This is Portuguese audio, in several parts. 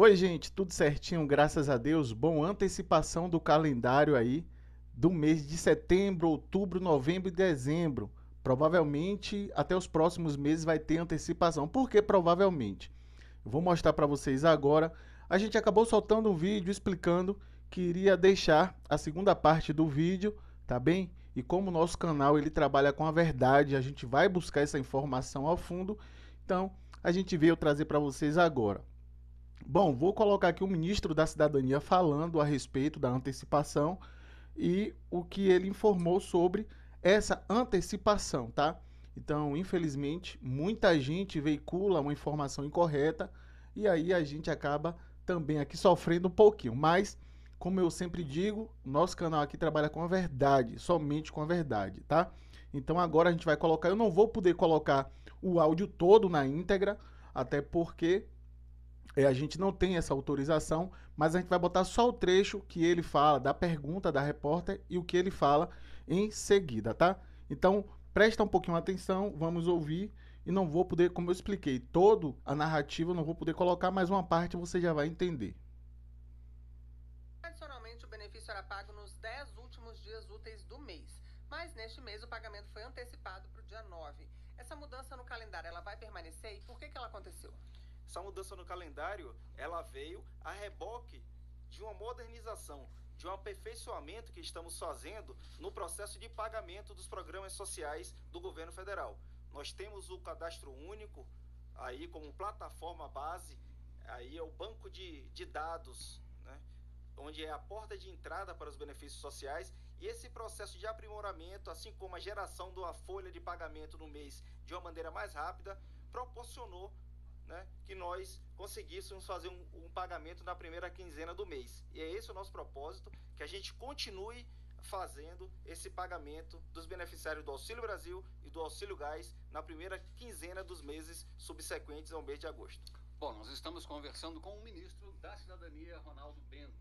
Oi, gente, tudo certinho, graças a Deus. Bom, antecipação do calendário aí do mês de setembro, outubro, novembro e dezembro. Provavelmente até os próximos meses vai ter antecipação. Por que provavelmente? Eu vou mostrar para vocês agora. A gente acabou soltando um vídeo explicando que iria deixar a segunda parte do vídeo, tá bem? E como o nosso canal ele trabalha com a verdade, a gente vai buscar essa informação ao fundo. Então, a gente veio trazer para vocês agora. Bom, vou colocar aqui o ministro da Cidadania falando a respeito da antecipação e o que ele informou sobre essa antecipação, tá? Então, infelizmente, muita gente veicula uma informação incorreta e aí a gente acaba também aqui sofrendo um pouquinho. Mas, como eu sempre digo, nosso canal aqui trabalha com a verdade, somente com a verdade, tá? Então, agora a gente vai colocar. Eu não vou poder colocar o áudio todo na íntegra, até porque é, a gente não tem essa autorização, mas a gente vai botar só o trecho que ele fala, da pergunta da repórter e o que ele fala em seguida, tá? Então, presta um pouquinho atenção, vamos ouvir e não vou poder, como eu expliquei, todo a narrativa, não vou poder colocar mais uma parte, você já vai entender. Tradicionalmente, o benefício era pago nos 10 últimos dias úteis do mês, mas neste mês o pagamento foi antecipado para o dia 9. Essa mudança no calendário, ela vai permanecer e por que, que ela aconteceu? essa mudança no calendário, ela veio a reboque de uma modernização, de um aperfeiçoamento que estamos fazendo no processo de pagamento dos programas sociais do governo federal. Nós temos o cadastro único aí como plataforma base, aí é o banco de, de dados, né? onde é a porta de entrada para os benefícios sociais e esse processo de aprimoramento, assim como a geração de uma folha de pagamento no mês de uma maneira mais rápida, proporcionou né, que nós conseguíssemos fazer um, um, pagamento na primeira quinzena do mês. E é esse o nosso propósito, que a gente continue fazendo esse pagamento dos beneficiários do Auxílio Brasil e do Auxílio Gás na primeira quinzena dos meses subsequentes ao mês de agosto. Bom, nós estamos conversando com o ministro da Cidadania, Ronaldo Bento.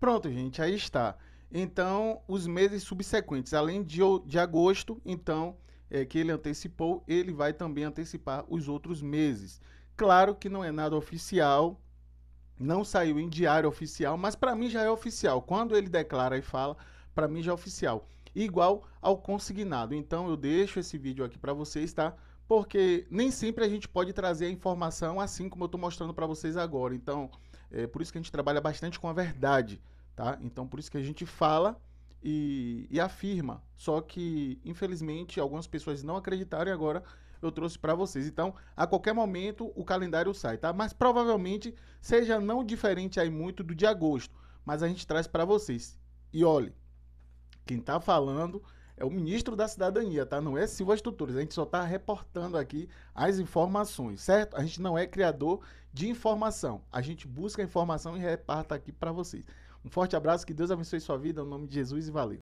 Pronto, gente, aí está. Então, os meses subsequentes, além de, de agosto, então, é, que ele antecipou, ele vai também antecipar os outros meses. Claro que não é nada oficial, não saiu em diário oficial, mas para mim já é oficial. Quando ele declara e fala, para mim já é oficial. Igual ao consignado. Então eu deixo esse vídeo aqui para vocês, tá? Porque nem sempre a gente pode trazer a informação assim como eu estou mostrando para vocês agora. Então, é por isso que a gente trabalha bastante com a verdade, tá? Então, por isso que a gente fala e, e afirma. Só que, infelizmente, algumas pessoas não acreditaram e agora eu trouxe para vocês. Então, a qualquer momento o calendário sai, tá? Mas provavelmente seja não diferente aí muito do de agosto, mas a gente traz para vocês. E olhe, quem está falando é o ministro da Cidadania, tá? Não é Silva estruturas A gente só está reportando aqui as informações, certo? A gente não é criador de informação. A gente busca a informação e reparta aqui para vocês. Um forte abraço, que Deus abençoe sua vida, em nome de Jesus e valeu.